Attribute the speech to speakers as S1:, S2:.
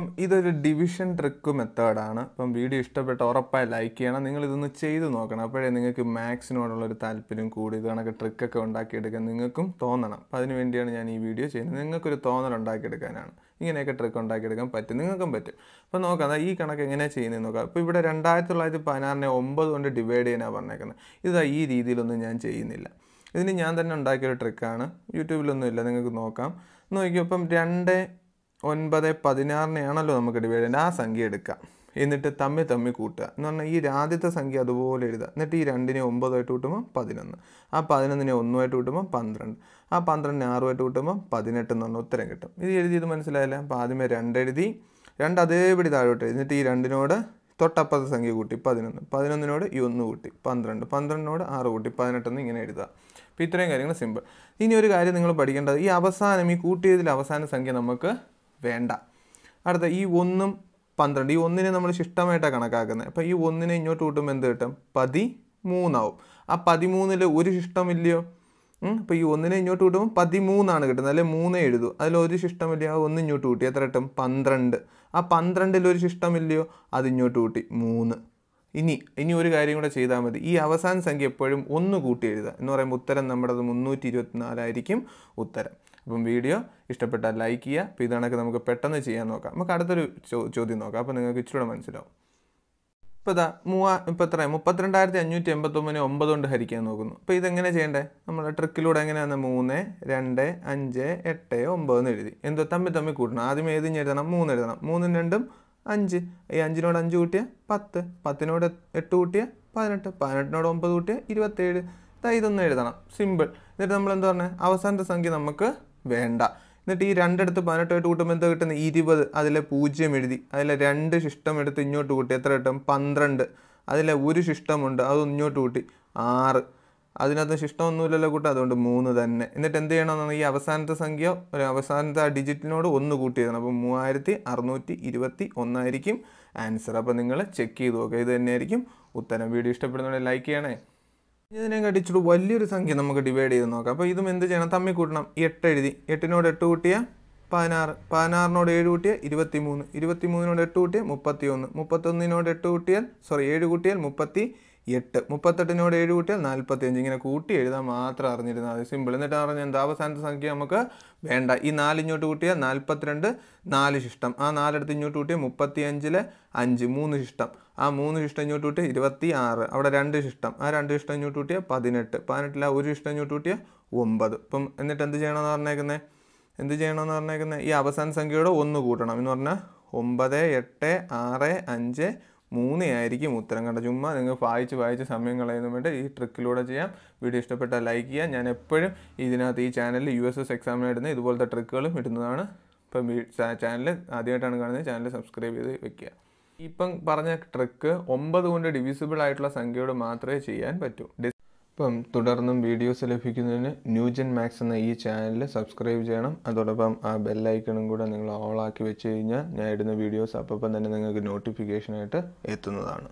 S1: അപ്പം ഇതൊരു division trick മെത്തേഡാണ് അപ്പം വീഡിയോ ഇഷ്ടപ്പെട്ട് ഉറപ്പായി ലൈക്ക് ചെയ്യണം നിങ്ങൾ ഇതൊന്ന് ചെയ്തു നോക്കണം അപ്പോഴേ നിങ്ങൾക്ക് മാത്സിനോടുള്ളൊരു താല്പര്യം കൂടി ഇത് കണക്ക് ട്രിക്കൊക്കെ ഉണ്ടാക്കിയെടുക്കാൻ നിങ്ങൾക്കും തോന്നണം അപ്പം അതിന് വേണ്ടിയാണ് ഞാൻ ഈ വീഡിയോ ചെയ്യുന്നത് നിങ്ങൾക്കൊരു തോന്നൽ ഉണ്ടാക്കിയെടുക്കാനാണ് ഇങ്ങനെയൊക്കെ ട്രിക്ക് ഉണ്ടാക്കിയെടുക്കാൻ പറ്റും നിങ്ങൾക്കും പറ്റും അപ്പോൾ നോക്കാം ഈ കണക്ക് എങ്ങനെയാണ് ചെയ്യുന്നത് നോക്കാം അപ്പോൾ ഇവിടെ രണ്ടായിരത്തി തൊള്ളായിരത്തി പതിനാറിനെ ഒമ്പത് കൊണ്ട് ഡിവൈഡ് ചെയ്യാനാണ് പറഞ്ഞേക്കുന്നത് ഇത് ഈ രീതിയിലൊന്നും ഞാൻ ചെയ്യുന്നില്ല ഇതിന് ഞാൻ തന്നെ ഉണ്ടാക്കിയൊരു ട്രിക്കാണ് യൂട്യൂബിലൊന്നും ഇല്ല നിങ്ങൾക്ക് നോക്കാം നോക്കിയപ്പം രണ്ട് ഒൻപത് പതിനാറിനെയാണല്ലോ നമുക്ക് ഡിവൈഡ് ചെയ്യേണ്ടത് ആ സംഖ്യ എടുക്കാം എന്നിട്ട് തമ്മിൽ തമ്മിൽ കൂട്ടുക എന്ന് പറഞ്ഞാൽ ഈ ആദ്യത്തെ സംഖ്യ അതുപോലെ എഴുതുക എന്നിട്ട് ഈ രണ്ടിനെ ഒമ്പതുമായിട്ട് കൂട്ടുമ്പോൾ പതിനൊന്ന് ആ പതിനൊന്നിനെ ഒന്നുമായിട്ട് കൂട്ടുമ്പോൾ പന്ത്രണ്ട് ആ പന്ത്രണ്ടിനെ ആറുമായിട്ട് കൂട്ടുമ്പോൾ പതിനെട്ട് എന്ന് പറഞ്ഞാൽ ഉത്തരം കിട്ടും ഇത് എഴുതിയത് മനസ്സിലായില്ല അപ്പോൾ ആദ്യമേ രണ്ടെഴുതി രണ്ട് അതേപടി താഴോട്ട് എന്നിട്ട് ഈ രണ്ടിനോട് തൊട്ടപ്പുറത്തെ സംഖ്യ കൂട്ടി പതിനൊന്ന് പതിനൊന്നിനോട് ഈ ഒന്ന് കൂട്ടി പന്ത്രണ്ട് പന്ത്രണ്ടിനോട് ആറ് കൂട്ടി പതിനെട്ടെന്ന് ഇങ്ങനെ എഴുതുക അപ്പോൾ ഇത്രയും കാര്യങ്ങൾ സിമ്പിൾ ഇനി ഒരു കാര്യം നിങ്ങൾ പഠിക്കേണ്ടത് ഈ അവസാനം ഈ കൂട്ടിയതിൽ അവസാന സംഖ്യ നമുക്ക് വേണ്ട അടുത്ത ഈ ഒന്നും പന്ത്രണ്ട് ഈ ഒന്നിനെ നമ്മൾ ശിഷ്ടമായിട്ടാണ് കണക്കാക്കുന്നത് അപ്പം ഈ ഒന്നിനെ ഇങ്ങോട്ട് കൂട്ടുമ്പോൾ എന്ത് കിട്ടും പതി മൂന്നാവും ആ പതിമൂന്നിൽ ഒരു ശിഷ്ടമില്ലയോ അപ്പോൾ ഈ ഒന്നിനെ ഇങ്ങോട്ട് കൂട്ടുമ്പോൾ പതിമൂന്നാണ് കിട്ടുന്നത് അല്ലെങ്കിൽ മൂന്നേ എഴുതും അതിൽ ഒരു ശിഷ്ടമില്ല ആ ഒന്ന് ഇങ്ങോട്ട് കൂട്ടി എത്ര കിട്ടും പന്ത്രണ്ട് ആ പന്ത്രണ്ടിൽ ഒരു ശിഷ്ടമില്ലയോ അത് ഇങ്ങോട്ട് കൂട്ടി മൂന്ന് ഇനി ഇനി ഒരു കാര്യം കൂടെ ചെയ്താൽ മതി ഈ അവസാന സംഖ്യ എപ്പോഴും ഒന്ന് കൂട്ടി എഴുതുക എന്ന് പറയുമ്പോൾ ഉത്തരം നമ്മുടെ അത് മുന്നൂറ്റി ഇരുപത്തിനാലായിരിക്കും ഉത്തരം അപ്പം വീഡിയോ ഇഷ്ടപ്പെട്ടാൽ ലൈക്ക് ചെയ്യുക അപ്പോൾ ഇതാണൊക്കെ നമുക്ക് പെട്ടെന്ന് ചെയ്യാൻ നോക്കാം നമുക്ക് അടുത്തൊരു ചോദ്യം നോക്കാം അപ്പോൾ നിങ്ങൾക്ക് ഇച്ചിരൂടെ മനസ്സിലാവും ഇപ്പോൾ ഇതാ മൂവാ ഇപ്പോൾ എത്ര മുപ്പത്തിരണ്ടായിരത്തി അഞ്ഞൂറ്റി എൺപത്തൊമ്പതിനെ ഒമ്പത് കൊണ്ട് ഹരിക്കാൻ നോക്കുന്നു അപ്പോൾ ഇതെങ്ങനെ ചെയ്യേണ്ടത് നമ്മൾ ട്രിക്കിലൂടെ എങ്ങനെയാണ് മൂന്ന് രണ്ട് അഞ്ച് എട്ട് ഒമ്പത് എന്ന് എഴുതി എന്തോ തമ്മിൽ തമ്മിൽ കൂട്ടണം ആദ്യം ഏതിഞ്ഞ് എഴുതണം മൂന്ന് എഴുതണം മൂന്നും രണ്ടും അഞ്ച് ഈ അഞ്ചിനോട് അഞ്ച് കൂട്ടിയ പത്ത് പത്തിനോട് എട്ട് കൂട്ടിയ പതിനെട്ട് പതിനെട്ടിനോട് ഒമ്പത് കൂട്ടിയ ഇരുപത്തേഴ് ഇതാ ഇതൊന്ന് എഴുതണം സിമ്പിൾ എന്നിട്ട് നമ്മൾ എന്താ പറഞ്ഞത് അവസാനത്തെ സംഖ്യ നമുക്ക് വേണ്ട എന്നിട്ട് ഈ രണ്ടെടുത്ത് പതിനെട്ടായിട്ട് കൂട്ടുമ്പോൾ എന്താ കിട്ടുന്നത് ഇരുപത് അതിലെ പൂജ്യം എഴുതി അതിലെ രണ്ട് ശിഷ്ടം എടുത്ത് ഇങ്ങോട്ട് കൂട്ടി എത്ര കിട്ടും പന്ത്രണ്ട് അതിലെ ഒരു ശിഷ്ടമുണ്ട് അത് ഇങ്ങോട്ട് കൂട്ടി ആറ് അതിനകത്ത് ശിഷ്ടമൊന്നുമില്ലല്ലോ കൂട്ടും അതുകൊണ്ട് മൂന്ന് തന്നെ എന്നിട്ട് എന്ത് ചെയ്യണമെന്നാണ് ഈ അവസാനത്തെ സംഖ്യ ഒരു അവസാനത്തെ ആ ഡിജിറ്റിനോട് ഒന്ന് തരണം അപ്പോൾ മൂവായിരത്തി അറുന്നൂറ്റി ഇരുപത്തി ഒന്നായിരിക്കും ആൻസർ അപ്പോൾ നിങ്ങൾ ചെക്ക് ചെയ്ത് നോക്കുക ഇത് തന്നെയായിരിക്കും ഉത്തരം വീഡിയോ ഇഷ്ടപ്പെടുന്നവരെ ലൈക്ക് ചെയ്യണേ കടിച്ചിട്ട് വലിയൊരു സംഖ്യ നമുക്ക് ഡിവൈഡ് ചെയ്ത് നോക്കാം അപ്പോൾ ഇതും എന്ത് ചെയ്യണം തമ്മിൽ കൂട്ടണം എട്ട് എഴുതി എട്ടിനോട് എട്ട് കൂട്ടിയ പതിനാറ് പതിനാറിനോട് ഏഴ് കൂട്ടിയ ഇരുപത്തി മൂന്ന് ഇരുപത്തി മൂന്നിനോട് എട്ട് കൂട്ടിയ മുപ്പത്തി ഒന്ന് മുപ്പത്തൊന്നിനോട് എട്ട് കൂട്ടിയാൽ സോറി ഏഴ് കൂട്ടിയാൽ മുപ്പത്തി എട്ട് മുപ്പത്തെട്ടിനോട് ഏഴ് കൂട്ടിയാൽ അഞ്ച് ഇങ്ങനെ കൂട്ടി എഴുതാൻ മാത്രം അറിഞ്ഞിരുന്നാൽ മതി സിമ്പിൾ എന്നിട്ട് പറഞ്ഞാൽ എന്താ അവസാനത്തെ സംഖ്യ നമുക്ക് വേണ്ട ഈ നാല് ഇങ്ങോട്ട് കൂട്ടിയാൽ നാൽപ്പത്തിരണ്ട് നാല് ശിഷ്ടം ആ നാലെടുത്ത് ഇങ്ങോട്ട് കൂട്ടിയാൽ അഞ്ചിലെ അഞ്ച് മൂന്ന് ശിഷ്ടം ആ മൂന്ന് ശിഷ്ടം ഇങ്ങോട്ട് കൂട്ടിയാൽ ഇരുപത്തി ആറ് അവിടെ രണ്ട് ശിഷ്ടം ആ രണ്ട് ശിഷ്ടം ഇങ്ങോട്ട് കൂട്ടിയാൽ പതിനെട്ട് പതിനെട്ടിൽ ആ ഒരു ശിഷ്ടം ഇങ്ങോട്ട് കൂട്ടിയാൽ ഒമ്പത് ഇപ്പം എന്നിട്ട് എന്ത് ചെയ്യണമെന്ന് പറഞ്ഞേക്കുന്നത് എന്ത് ചെയ്യണമെന്ന് പറഞ്ഞേക്കുന്നത് ഈ അവസാന സംഖ്യയോട് ഒന്ന് കൂട്ടണം എന്ന് പറഞ്ഞാൽ ഒമ്പത് എട്ട് ആറ് അഞ്ച് മൂന്ന് ആയിരിക്കും ഉത്തരം കണ്ട ചുമ്മാ നിങ്ങൾ വായിച്ച് വായിച്ച് സമയം കളയുന്നു വേണ്ട ഈ ട്രിക്കിലൂടെ ചെയ്യാം വീഡിയോ ഇഷ്ടപ്പെട്ടാൽ ലൈക്ക് ചെയ്യാം ഞാൻ എപ്പോഴും ഇതിനകത്ത് ഈ ചാനലിൽ യു എസ് എസ് എക്സാമിന് ഇതുപോലത്തെ ട്രിക്കുകളും ഇടുന്നതാണ് ഇപ്പം ചാനൽ ആദ്യമായിട്ടാണ് കാണുന്നത് ചാനൽ സബ്സ്ക്രൈബ് ചെയ്ത് വെക്കുക ഇപ്പം പറഞ്ഞ ട്രിക്ക് ഒമ്പത് കൊണ്ട് ഡിവിസിബിൾ ആയിട്ടുള്ള സംഖ്യയോട് മാത്രമേ ചെയ്യാൻ പറ്റൂ അപ്പം തുടർന്നും വീഡിയോസ് ലഭിക്കുന്നതിന് ന്യൂജൻ മാക്സ് എന്ന ഈ ചാനൽ സബ്സ്ക്രൈബ് ചെയ്യണം അതോടൊപ്പം ആ ബെല്ലൈക്കണും കൂടെ നിങ്ങൾ ആക്കി വെച്ച് കഴിഞ്ഞാൽ ഞാൻ ഇടുന്ന വീഡിയോസ് അപ്പം തന്നെ നിങ്ങൾക്ക് നോട്ടിഫിക്കേഷനായിട്ട് എത്തുന്നതാണ്